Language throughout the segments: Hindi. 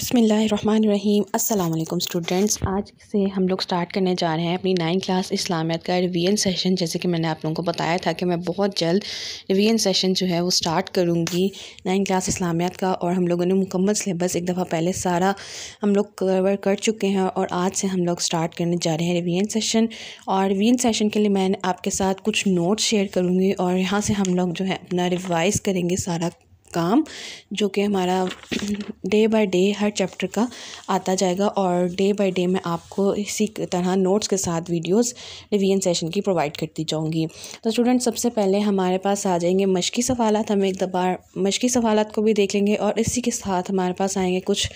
बसमीम् अल्लाम स्टूडेंट्स आज से हम लोग स्टार्ट करने जा रहे हैं अपनी नाइन क्लास इस्लामियत का रिवीजन सेशन जैसे कि मैंने आप लोगों को बताया था कि मैं बहुत जल्द रिवीजन सेशन जो है वो स्टार्ट करूँगी नाइन क्लास इस्लामियत का और हम लोगों ने मुकम्मल सिलेबस एक दफ़ा पहले सारा हम लोग कवर कर चुके हैं और आज से हम लोग स्टार्ट करने जा रहे हैं रिवीजन सेशन और रिवीजन सेशन के लिए मैं आपके साथ कुछ नोट्स शेयर करूँगी और यहाँ से हम लोग जो है अपना रिवाइज़ करेंगे सारा काम जो कि हमारा डे बाय डे हर चैप्टर का आता जाएगा और डे बाय डे मैं आपको इसी तरह नोट्स के साथ वीडियोस रिवीजन सेशन की प्रोवाइड करती जाऊँगी तो स्टूडेंट सबसे पहले हमारे पास आ जाएंगे मशक़ी सवालत हम एक दबार मशक़ी सवालत को भी देख लेंगे और इसी के साथ हमारे पास आएंगे कुछ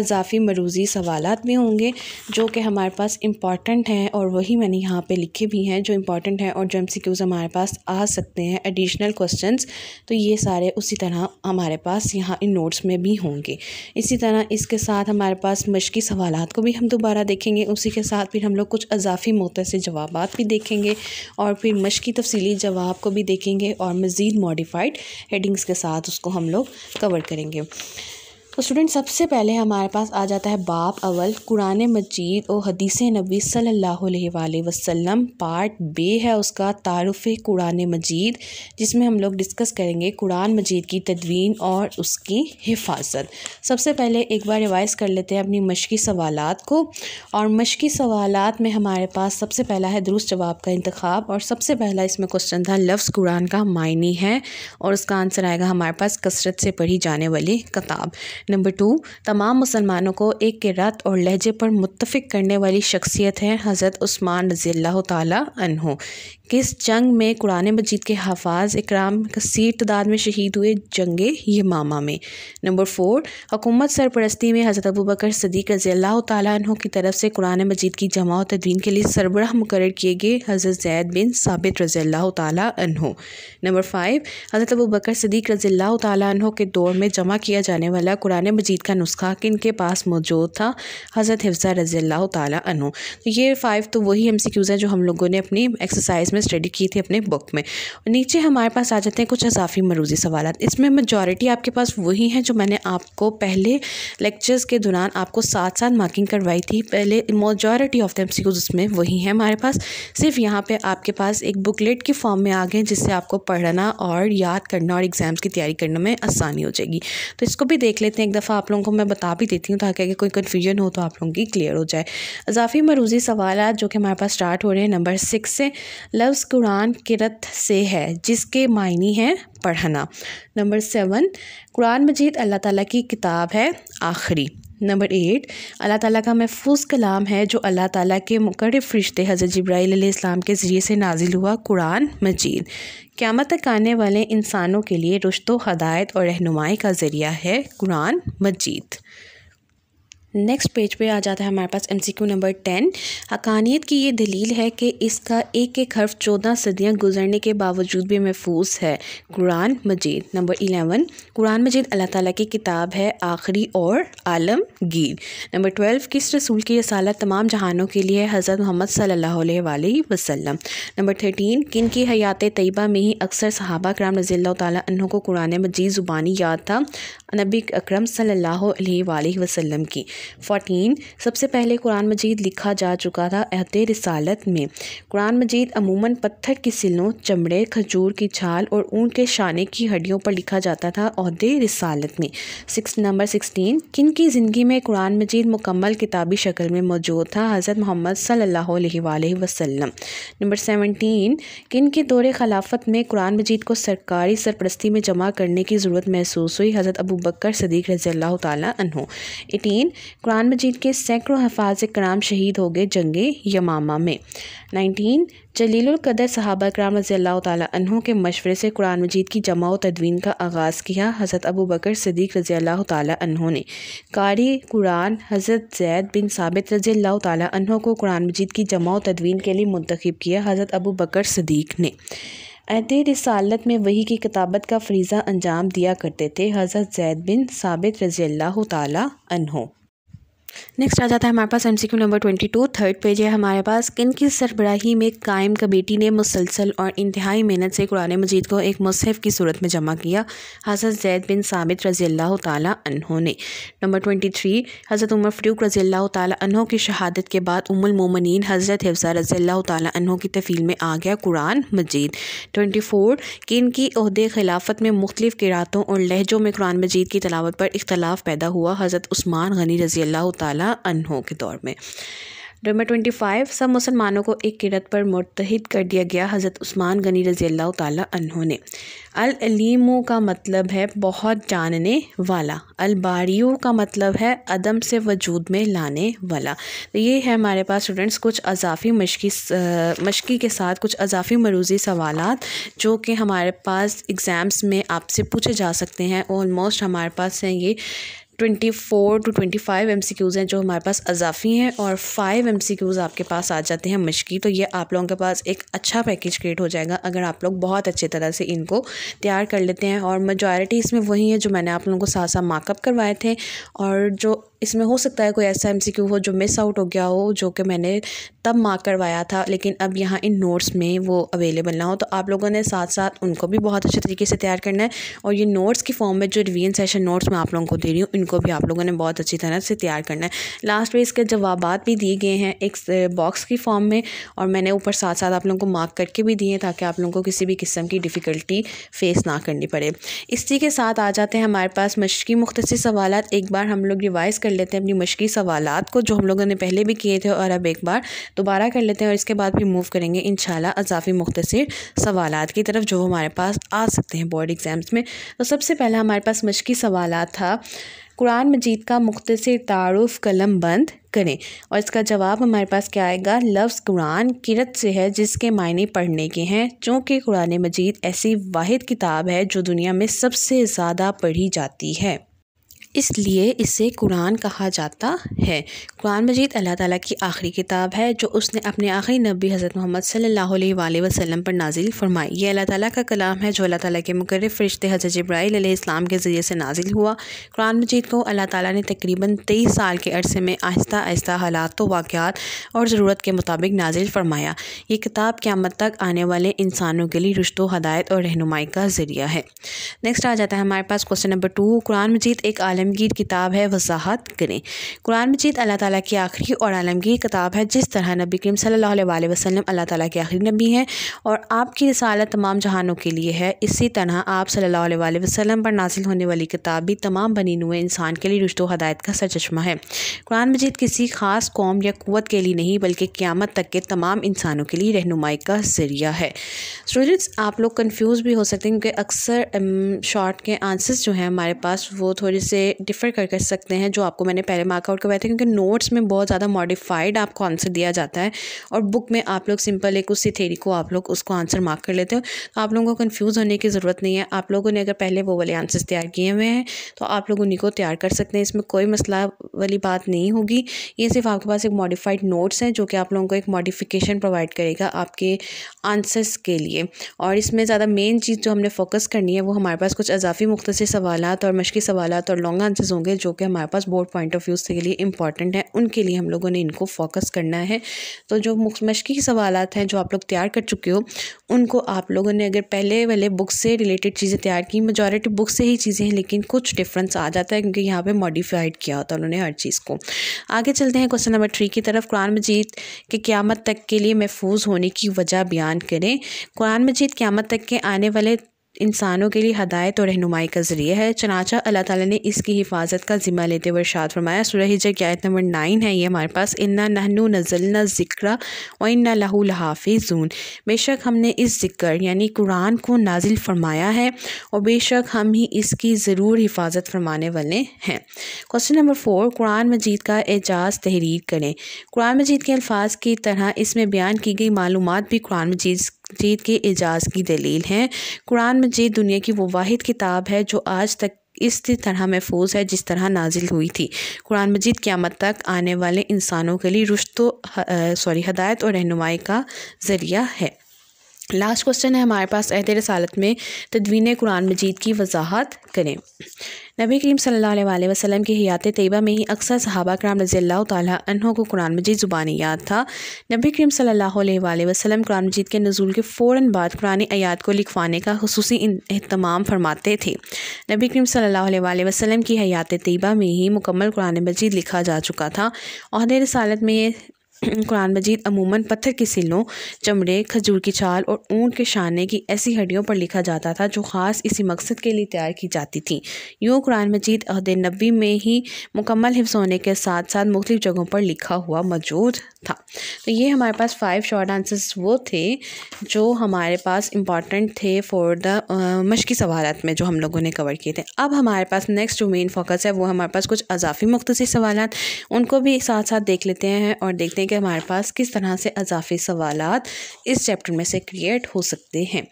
अजाफ़ी मरूज़ी सवालत भी होंगे जो कि हमारे पास इम्पॉर्टेंट हैं और वही मैंने यहाँ पर लिखे भी हैं जो इम्पॉर्टेंट हैं और जो हमारे पास आ सकते हैं एडिशनल क्वेश्चन तो ये सारे उसी तरह हमारे पास यहाँ इन नोट्स में भी होंगे इसी तरह इसके साथ हमारे पास मशक़ी सवाल को भी हम दोबारा देखेंगे उसी के साथ फिर हम लोग कुछ अजाफी मोते से जवाब भी देखेंगे और फिर मशक़ी तफसीली जवाब को भी देखेंगे और मज़ीद मॉडिफाइड हेडिंग्स के साथ उसको हम लोग कवर करेंगे तो स्टूडेंट सबसे पहले हमारे पास आ जाता है बाप अवल कुरान मजीद और हदीस नबी सल्लल्लाहु अलैहि वसल्लम पार्ट बे है उसका तारफ़ कुरान मजीद जिसमें हम लोग डिस्कस करेंगे कुरान मजीद की तदवीन और उसकी हिफाजत सबसे पहले एक बार रिवाइज़ कर लेते हैं अपनी मशक़ी सवाल को और मशक़ी सवाल में हमारे पास सबसे पहला है दुरुस्त जवाब का इंतखब और सबसे पहला इसमें क्वेश्चन था लफ्ज़ कुरान का मायनी है और उसका आंसर आएगा हमारे पास कसरत से पढ़ी जाने वाली किताब नंबर टू तमाम मुसलमानों को एक के रत और लहजे पर मुतफ़ करने वाली शख्सियत हैं हज़रत उस्मान रज़ी अल्लाह तहों किस जंग में कुरान मजीद के हफाज इकराम कसीर तदाद में शहीद हुए जंग यमामा में नंबर फोर हकूमत सरपरस्ती में हज़रत अबू बकर सदीक रजी अल्लाह तु की तरफ से कुरान मजीद की जमा तदवीन के लिए सरबराह मुकर किए गए हज़रत जैद बिन साबित रजी अल्लाह तु नंबर फाइव हज़रत अबू बकर सदीक रजी अल्लाह तु के दौर में जमा किया जाने वाला कुरान मजीद का नुस्खा किन के पास मौजूद था हज़रत हिफ्ज़ा रजी अल्लाह तु तो ये फ़ाइव तो वही एम सी क्यूज़ हैं जो हम लोगों ने अपनी एक्सरसाइज में हमने स्टडी की थी अपने बुक में नीचे हमारे पास आ जाते हैं कुछ अजाफी मरूजी सवाल इसमें मेजॉरिटी आपके पास वही हैं जो मैंने आपको पहले लेक्चर्स के दौरान आपको साथ साथ मार्किंग करवाई थी पहले मेजॉरिटी ऑफ द एम उसमें वही हैं हमारे पास सिर्फ यहाँ पर आपके पास एक बुकलेट के फॉर्म में आ गए जिससे आपको पढ़ना और याद करना और एग्ज़ाम्स की तैयारी करने में आसानी हो जाएगी तो इसको भी देख लेते हैं एक दफ़ा आप लोगों को मैं बता भी देती हूँ ताकि अगर कोई कन्फ्यूजन हो तो आप लोगों की क्लियर हो जाए अजाफी मरूजी सवाल जो कि हमारे पास स्टार्ट हो रहे हैं नंबर सिक्स से लव लफ्ज़ कुरान किरत से है जिसके मायने हैं पढ़ना नंबर सेवन कुरान मजीद अल्लाह ताला की किताब है आखिरी नंबर एट अल्लाह ताला का महफूज कलाम है जो अल्लाह ताला के मुकर फरिश्ते हज़रत जब्राईसम के ज़रिए से नाजिल हुआ कुरान मजीद क़्यामत तक आने वाले इंसानों के लिए रुश्तो हदायत और रहनुमाई का ज़रिया है कुरान मजीद नेक्स्ट पेज पे आ जाता है हमारे पास एमसीक्यू नंबर टेन हकानियत की ये दलील है कि इसका एक एक हर्फ चौदह सदियाँ गुजरने के बावजूद भी महफूज है कुरान मजीद नंबर इलेवन कुरान मजीद अल्लाह ताला की किताब है आखिरी और आलमगीर नंबर ट्वेल्व किस रसूल की रसालत तमाम जहानों के लिए हज़रत मोहम्मद सल्ला वसलम नंबर थर्टीन किन की हयात तयबा में ही अक्सर सहाबा कराम रजील तहों को कुरान मजीद ज़ुबानी याद था नबी अक्रम सल्ला वसलम की फ़ोटीन सबसे पहले कुरान मजीद लिखा जा चुका था अहद रसालत में कुरान मजीद अमूमन पत्थर की सिलों चमड़े खजूर की छाल और ऊन के शाने की हड्डियों पर लिखा जाता था अहद रसालत में सिक्स नंबर सिक्सटीन किन की ज़िंदगी में कुरान मजीद मुकम्मल किताबी शक्ल में मौजूद था हज़रत मोहम्मद सल्ला वसलम नंबर सेवनटीन किन के दौरे खिलाफत में कुरान मजीद को सरकारी सरपरस्ती में जमा करने की ज़रूरत महसूस हुई हज़रत अबू बकर सदीक रज़ी अल्लाह तहों एटीन कुरान मजीद के सैकड़ों हफाज कराम शहीद हो गए जंग यमामा में नाइनटीन जलीलकदर साहबा कराम रजी अल्लाह के मशवरे से कुरान मजीद की जमा तदवीन का आगाज़ किया हज़रत अबू बकर सदीक रजी अल्लाह तहों ने कारी कुरान हज़रत जैद बिन साबित रजी अल्लाह तहों को कुरान मजीद की जमा व तदवीन के लिए मंतखब किया हज़रत अबू बकर सदीक ने अहद रसालत में वही की किताबत का फरीज़ा अंजाम दिया करते थे हज़रत जैद बिन साबित रजी अल्लाह तहों नेक्स्ट आ जाता है हमारे पास MCQ number twenty two third page है हमारे पास किन की सरबराही में कायम कमेटी ने मुसलसल और इंतहाई मेहनत से कुरान मजीद को एक मुसहफ की सूरत में जमा किया हज़रत जैद बिन साबित रज़ी अल्लाह तहों ने नंबर ट्वेंटी थ्री हज़रत उमर फ्रूक रज़ी अल्लाह तहों की शहादत के बाद उमुलमोमिन हज़रत हिफ़ा रज़ी अल्लाह तहों की तफ़ील में आ गया कुरान मजीद ट्वेंटी फोर किन की अहद खिलाफत में मुख्तफ किरातों और लहजों में कुरान मजीद की तलावत पर इख्तलाफ पैदा हुआ हज़रत उस्मान गनी रज़ी अल्लाह ताला के दौर में नंबर ट्वेंटी फाइव सब मुसलमानों को एक किरत पर मुतहद कर दिया गया हज़रत उस्मान गनी रजी अल्लाह तहों ने अलीमों का मतलब है बहुत जानने वाला अलबारियों का मतलब है अदम से वजूद में लाने वाला तो ये है हमारे पास स्टूडेंट्स कुछ अजाफी मशकी मशकी के साथ कुछ अजाफी मरूजी सवाल जो कि हमारे पास एग्ज़ाम्स में आपसे पूछे जा सकते हैं ऑलमोस्ट हमारे पास हैं ये twenty four to twenty five M C Qs हैं जो हमारे पास अजाफ़ी हैं और फाइव एम सी क्यूज़ आपके पास आ जाते हैं मशकी तो ये आप लोगों के पास एक अच्छा पैकेज क्रिएट हो जाएगा अगर आप लोग बहुत अच्छे तरह से इनको तैयार कर लेते हैं और मजॉरिटी इसमें वही है जो मैंने आप लोगों को साथ साथ मार्कअप करवाए थे और जो इसमें हो सकता है कोई ऐसा एम सी क्यू हो जो मिस आउट हो गया हो जो कि मैंने तब मार्क करवाया था लेकिन अब यहाँ इन नोट्स में वो अवेलेबल ना हो तो आप लोगों ने साथ साथ उनको भी बहुत अच्छे तरीके से तैयार करना है और ये नोट्स की फॉर्म में जो रिवीन सेशन नोट्स मैं आप लोगों को दे रही हूँ को भी आप लोगों ने बहुत अच्छी तरह से तैयार करना है लास्ट में इसके जवाब भी दिए गए हैं एक बॉक्स की फॉर्म में और मैंने ऊपर साथ साथ आप लोगों को मार्क करके भी दिए हैं ताकि आप लोगों को किसी भी किस्म की डिफ़िकल्टी फेस ना करनी पड़े इसी के साथ आ जाते हैं हमारे पास मशक़ी मुख्तर सवाल एक बार हम लोग रिवाइज़ कर लेते हैं अपनी मशक़ी सवाल को जो हम लोगों ने पहले भी किए थे और अब एक बार दोबारा कर लेते हैं और इसके बाद भी मूव करेंगे इन अजाफ़ी मुख्तर सवाल की तरफ जो हमारे पास आ सकते हैं बोर्ड एग्ज़ाम्स में तो सबसे पहला हमारे पास मशक़ी सवाल था कुरान मजीद का मुख्तर तारफ़ कलम बंद करें और इसका जवाब हमारे पास क्या आएगा लफ्ज़ कुरान किरत से है जिसके मायने पढ़ने के हैं चूँकि कुरान मजीद ऐसी वाद किताब है जो दुनिया में सबसे ज़्यादा पढ़ी जाती है इसलिए इसे कुरान कहा जाता है कुरान मजीद अल्लाह ताला की आखिरी किताब है जो उसने अपने आखिरी नबी हज़रत मोहम्मद सल्लल्लाहु अलैहि वसल्लम पर नाजिल फरमाई ये अल्लाह ताला का कलाम है जो अल्लाह ताला के मुकर फरिश्ते हज़रत जब्राईल इस्लाम के ज़रिए से नाजिल हुआ कुरान मजीद को अल्लाह ताला ने तकरीबन तेईस साल के अरसे में आहिस्ता आहिस्ता हालात वाक़ात और ज़रूरत के मुताबिक नाजिल फरमाया ये किताब क़्यामत तक आने वाले इंसानों के लिए रिश्तों हदायत और रहनुमाई का ज़रिया है नेक्स्ट आ जाता है हमारे पास क्वेश्चन नंबर टू कुरान मजीद एक आलम आलमगीर किताब है वजाहत करें कुरान मजीद अल्लाह ताला की आखिरी और आलमगीर किताब है जिस तरह नबी करीम सल्ला वसलम अल्लाह ताला के आखिरी नबी हैं और आपकी रसालत तमाम जहानों के लिए है इसी तरह आप सल्ला वसलम पर नाजिल होने वाली किताब भी तमाम बनी हुए इंसान के लिए रिश्तों हदायत का सरचमा है कुरान मजीद किसी ख़ास कौम या क़वत के लिए नहीं बल्कि क़्यामत तक के तमाम इंसानों के लिए रहनुमाई का ज़रिया है स्टूडेंट्स आप लोग कन्फ्यूज़ भी हो सकते हैं क्योंकि अक्सर शॉर्ट के आंसर्स जो हैं हमारे पास वो थोड़े से डिफ़र कर कर सकते हैं जो आपको मैंने पहले मार्कआउट करवाए थे क्योंकि नोट्स में बहुत ज़्यादा मॉडिफाइड आपको आंसर दिया जाता है और बुक में आप लोग सिंपल एक उसी थेरी को आप लोग उसको आंसर मार्क कर लेते हो तो आप लोगों को कन्फ्यूज़ होने की ज़रूरत नहीं है आप लोगों ने अगर पहले वो वाले आंसर्स तैयार किए हुए हैं तो आप लोग उन्हीं को तैयार कर सकते हैं इसमें कोई मसला वाली बात नहीं होगी ये सिर्फ आपके पास एक मॉडिफाइड नोट्स हैं जो कि आप लोगों को एक मॉडिफिकेशन प्रोवाइड करेगा आपके आंसर्स के लिए और इसमें ज़्यादा मेन चीज़ जो हमने फोकस करनी है वो हमारे पास कुछ अजाफी मुख्तर सवाल और मशक़ी सवाल और लॉन्ग रॉन्ग आंसर्स होंगे जो कि हमारे पास बोर्ड पॉइंट ऑफ व्यूज़ के लिए इंपॉर्टेंट है उनके लिए हम लोगों ने इनको फोकस करना है तो जो मशक़ी के सवाल हैं जो आप लोग तैयार कर चुके हो उनको आप लोगों ने अगर पहले वाले बुक से रिलेटेड चीज़ें तैयार की मेजॉरिटी बुक से ही चीज़ें हैं लेकिन कुछ डिफरेंस आ जाता है क्योंकि यहाँ पर मॉडिफाइड किया होता है उन्होंने हर चीज़ को आगे चलते हैं क्वेश्चन नंबर थ्री की तरफ कुरान मजीद के क़्यामत तक के लिए महफूज होने की वजह बयान करें कुरान मजीद क़्यामत तक के आने वाले इंसानों के लिए हदायत और रहनुमाई का ज़रिए है चनाचा अल्लाह ताला ने इसकी हिफाजत का ज़िम्मा लेते हुए शाद फरमाया सुरह हिजर की आयत नंबर नाइन है ये हमारे पास इन्ना नहनु नज़लना ज़िक्रा और इन्ना लहू ज़ून बेशक हमने इस ज़िक्र यानी कुरान को नाजिल फरमाया है और बेशक हम ही इसकी ज़रूर हिफाजत फरमाने वाले हैं क्वेश्चन नंबर फोर कुरान मजीद का एजाज तहरीर करें कुरान मजीद के अल्फाज की तरह इसमें बयान की गई मालूम भी कुरान मजीद मजीद के एजाज़ की दलील हैं कुरान मजीद दुनिया की वो वाद किताब है जो आज तक इस तरह महफूज है जिस तरह नाजिल हुई थी कुरान मजीद क़्यामत तक आने वाले इंसानों के लिए रुश्त सॉरी हदायत और रहनुमाई का ज़रिया है लास्ट क्वेश्चन है हमारे पास अहद रसालत में तदवीन कुरान मजीद की वजाहत करें नबी करीम सल्लल्लाहु अलैहि वसल्लम की हयात तयबा में ही अक्सर सहाबा कराम रजी तहों को कुरान मजीद ज़ुबानी याद था नबी करीम सल्लल्लाहु अलैहि वसल्लम कुरान मजीद के नजूल के फ़ौर बाद कुरान आयात को लिखवाने का खसूस अहतमाम फरमाते थे नबी करीम सल्ला वसलम की हयात तयबा में ही मुकम्मल कुरान मजीद लिखा जा चुका था अहद रसालत में कुरान मजीद अमूमन पत्थर की सिलों चमड़े खजूर की छाल और ऊंट के शाने की ऐसी हड्डियों पर लिखा जाता था जो ख़ास इसी मकसद के लिए तैयार की जाती थी यूँ कुरान मजीद अहद नबी में ही मुकम्मल हिफ्स होने के साथ साथ मुख्तु जगहों पर लिखा हुआ मौजूद था तो ये हमारे पास फ़ाइव शॉर्ट आंसर्स वो थे जो हमारे पास इम्पॉर्टेंट थे फॉर द मशक़ी सवालत में जो हम लोगों ने कवर किए थे अब हमारे पास नेक्स्ट जो मेन फोकस है वो हमारे पास कुछ अजाफी मुख्तसर सवाल उनको भी साथ साथ देख लेते हैं और देखते हैं कि हमारे पास किस तरह से अजाफी सवाल इस चैप्टर में से क्रिएट हो सकते हैं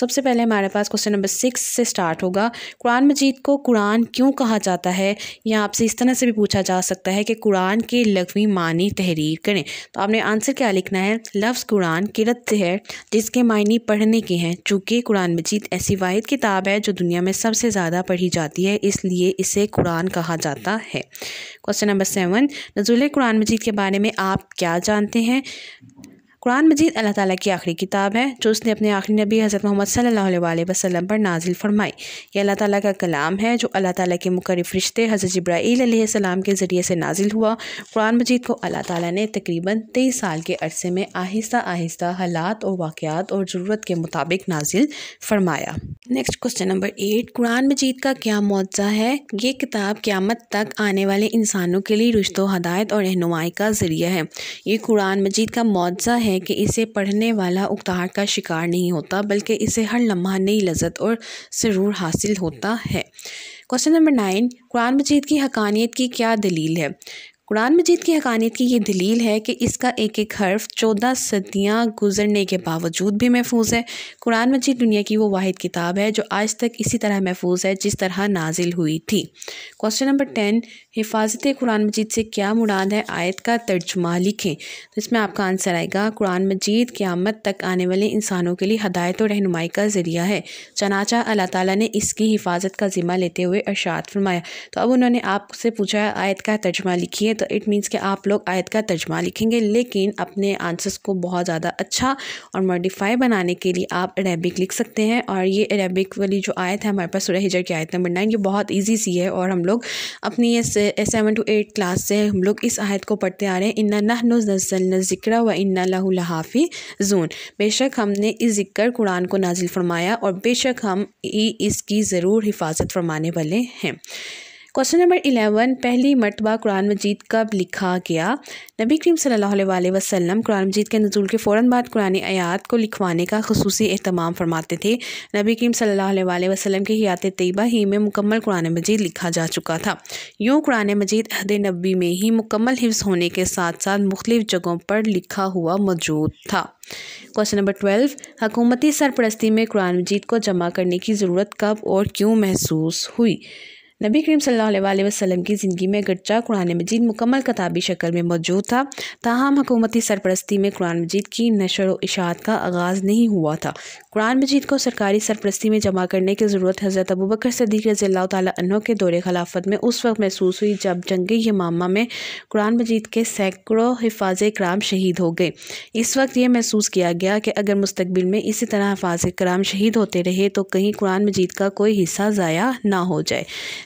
सबसे पहले हमारे पास क्वेश्चन नंबर सिक्स से स्टार्ट होगा कुरान मजीद को कुरान क्यों कहा जाता है या आपसे इस तरह से भी पूछा जा सकता है कि कुरान के लघवी मानी तहरीर करें तो आपने आंसर क्या लिखना है लफ्ज़ कुरान किरत है जिसके मायने पढ़ने के हैं चूँकि कुरान मजीद ऐसी वाद किताब है जो दुनिया में सबसे ज़्यादा पढ़ी जाती है इसलिए इसे कुरान कहा जाता है क्वेश्चन नंबर सेवन नजुल कुरान मजीद के बारे में आप क्या जानते हैं कुरान मजीद अल्लाह ताला की आखिरी किताब है जो उसने अपने आखिरी नबी हज़रत मोहम्मद सल्लल्लाहु अलैहि वसल्लम पर नाजिल फरमाई ये अल्लाह ताला का कलाम है जो अल्लाह ताला के मुकर रिश्ते हज़रत इब्राहीम के ज़रिए से नाजिल हुआ कुरान मजीद को अल्लाह ताला ने तकरीबन तेईस साल के अरसे में आहिस्ता आहिस्ता हालात और वाक़ात और ज़रूरत के मुताबिक नाजिल फरमाया नेक्स्ट क्वेश्चन नंबर एट कुरान मजीद का क्या मुआवजा है ये किताब क़्यामत तक आने वाले इंसानों के लिए रिश्तों हदायत और रहनुमाई का ज़रिया है ये कुरान मजीद का मुआवजा है है कि इसे पढ़ने वाला उकताहट का शिकार नहीं होता बल्कि इसे हर लम्हा नई लजत और सरूर हासिल होता है क्वेश्चन नंबर नाइन कुरान मजीद की हकानियत की क्या दलील है कुरान मजीद की हकानियत की ये दलील है कि इसका एक एक हर्फ चौदह सदियाँ गुजरने के बावजूद भी महफूज है कुरान मजीद दुनिया की वो वाद किताब है जो आज तक इसी तरह महफूज है जिस तरह नाजिल हुई थी क्वेश्चन नंबर टेन हिफाजत कुरान मजीद से क्या मुराद है आयत का तर्जुमा लिखें तो इसमें आपका आंसर आएगा कुरान मजीद क़्यामत तक आने वाले इंसानों के लिए हदायत और रहनुमाई का ज़रिया है चनाचा अल्लाह ताली ने इसकी हिफाजत का ज़िम्मा लेते हुए अर्शात फरमाया तो अब उन्होंने आपसे पूछा आयत का तर्जुमा लिखिए लिखेंगे तो इट मीन्स कि आप लोग आयत का तर्जमा लिखेंगे लेकिन अपने आंसर्स को बहुत ज़्यादा अच्छा और मॉडिफाई बनाने के लिए आप अरेबिक लिख सकते हैं और ये अरेबिक वाली जो आयत है हमारे पास सुरह हिजर की आयत नंबर नाइन ये बहुत ईजी सी है और हम लोग अपनी सेवन टू एट क्लास से हम लोग इस आयत को पढ़ते आ रहे हैं इन्ना नज़ल ज़िक्र व इन्ना लहाफ़ी जून बेशक हमने इस ज़िक्र कुरान को नाजिल फरमाया और बेशक हम इसकी ज़रूर हिफाजत फरमाने वाले हैं क्वेश्चन नंबर इलेवन पहली मरतबा कुरान मजीद कब लिखा गया नबी करीम सल्ला वसम कुरान मजीद के नजूल के फ़ौर बाद कुरान आयात को लिखवाने का खसूस अहतमाम फरमाते थे नबी करीम सल्ला वसलम के हयात तयबा ही में मुकम्मल कुरान मजीद लिखा जा चुका था यूँ कुरान मजीद अहद नबी में ही मुकम्मल हिफ्स होने के साथ साथ मुख्तफ जगहों पर लिखा हुआ मौजूद था क्वेश्चन नंबर ट्वेल्व हकूमती सरपरस्ती में कुरान मजीद को जमा करने की ज़रूरत कब और क्यों महसूस हुई नबी करीम सल वसम की ज़िंदगी में गर्चा कुरान मजीद मुकम्मल कताबी शक्ल में मौजूद था ताहम हकूमती सरपरस्ती में कुरान मजीद की नशर व इशात का आगाज़ नहीं हुआ था कुरान मजीद को सरकारी सरपरस्ती में जमा करने की ज़रूरत हज़रत अबू बकर सदीक रज़ी तु के दौरे खिलाफत में उस वक्त महसूस हुई जब जंगी यमामा में कुरान मजीद के सैकड़ों हिफाज कराम शहीद हो गए इस वक्त यह महसूस किया गया कि अगर मुस्तबिल में इसी तरह हिफाज कराम शहीद होते रहे तो कहीं कुरान मजीद का कोई हिस्सा ज़ाया ना हो जाए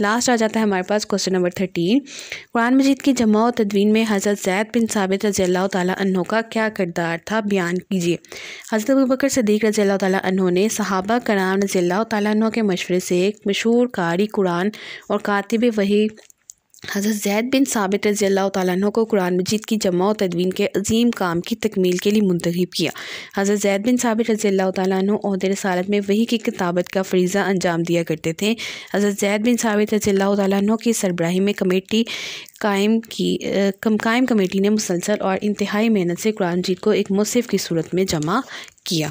लास्ट आ जाता है हमारे पास क्वेश्चन नंबर थर्टीन कुरान मजीद की जमा और तदवीन में हज़रत जैद बिन साबित रज़ी तु का क्या किरदार था बयान कीजिए हज़रत अबू बकर सदीक रज़ी उन्होंने सहाबा कराम रज़ील्ला तु के मशवरे से एक मशहूर कारी कुरान और कातिब वही हज़रत जैद बिन साबित रजी अल्लाह तु को कुरान मजीद की जमा और तदवीन के अजीम काम की तकमील के लिए मुंतब किया हज़रत जैद बिन साबित रजी अल्लाह तहद रसालत में वही की किताबत का फरीज़ा अंजाम दिया करते थे हज़रत जैद बिन साबित रजी अल्लाह तु की सरबराही में कमेटी कायम की कम कायम कमेटी ने मुसलसल और इंतहाई मेहनत से कुरान मजीद को एक मुसफ़ की सूरत में जमा किया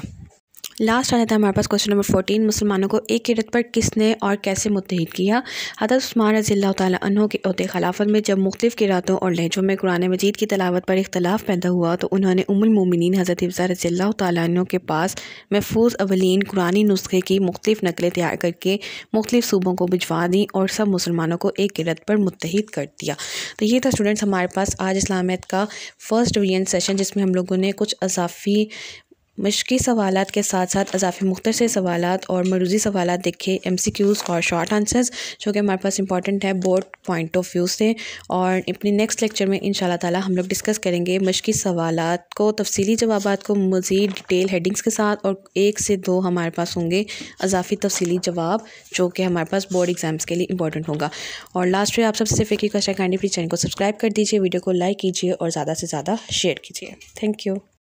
लास्ट आ जाता है हमारे पास क्वेश्चन नंबर फोर्टीन मुसलमानों को एक किरत पर किसने और कैसे मुतहद किया हजरत उस्मान रजील्ला तहों के अहद खिलाफत में जब मुख्तफ किरातों और लहजों में कुरान मजीद की तलावत पर इख्तलाफ पैदा हुआ तो उन्होंने मोमिन हज़रत हिफ्ज़ा रजील्ला तहों के पास महफूज अवलिन कुरानी नुस्खे की मुख्तफ नकलें तैयार करके मुख्तफ सूबों को भिजवा दी और सब मुसलमानों को एक किरत पर मुतहद कर दिया तो ये था स्टूडेंट्स हमारे पास आज इस्लामियत का फर्स्ट रिवीजन सेशन जिसमें हम लोगों ने कुछ अजाफी मशक़ी सवाल के साथ साथ अजाफी मुख्तर सवाल और मरूजी सवाल देखे एम सी क्यूज़ और शॉर्ट आंसर्स जो कि हमारे पास इंपॉर्टेंट है बोर्ड पॉइंट ऑफ व्यू से और अपने नेक्स्ट लेक्चर में इन ताला हम लोग डिस्कस करेंगे मशक़ी सवाल को तफसली जवाब को मज़ीद डिटेल हेडिंग्स के साथ और एक से दो हमारे पास होंगे अजाफी तफसली जवाब जो कि हमारे पास बोर्ड एग्ज़ाम्स के लिए इंपॉर्टेंट होगा और लास्ट में आप सबसे एक रिक्वेस्ट फ्री चैनल को सब्सक्राइब कर दीजिए वीडियो को लाइक कीजिए और ज़्यादा से ज़्यादा शेयर कीजिए थैंक यू